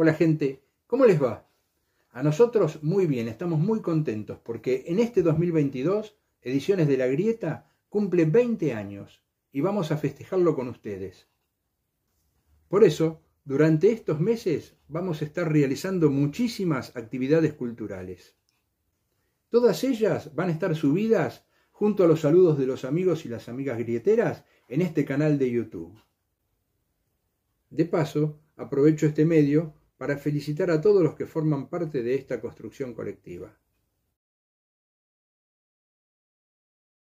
Hola gente, ¿cómo les va? A nosotros muy bien, estamos muy contentos porque en este 2022 Ediciones de la Grieta cumple 20 años y vamos a festejarlo con ustedes. Por eso, durante estos meses vamos a estar realizando muchísimas actividades culturales. Todas ellas van a estar subidas junto a los saludos de los amigos y las amigas grieteras en este canal de YouTube. De paso, aprovecho este medio para felicitar a todos los que forman parte de esta construcción colectiva.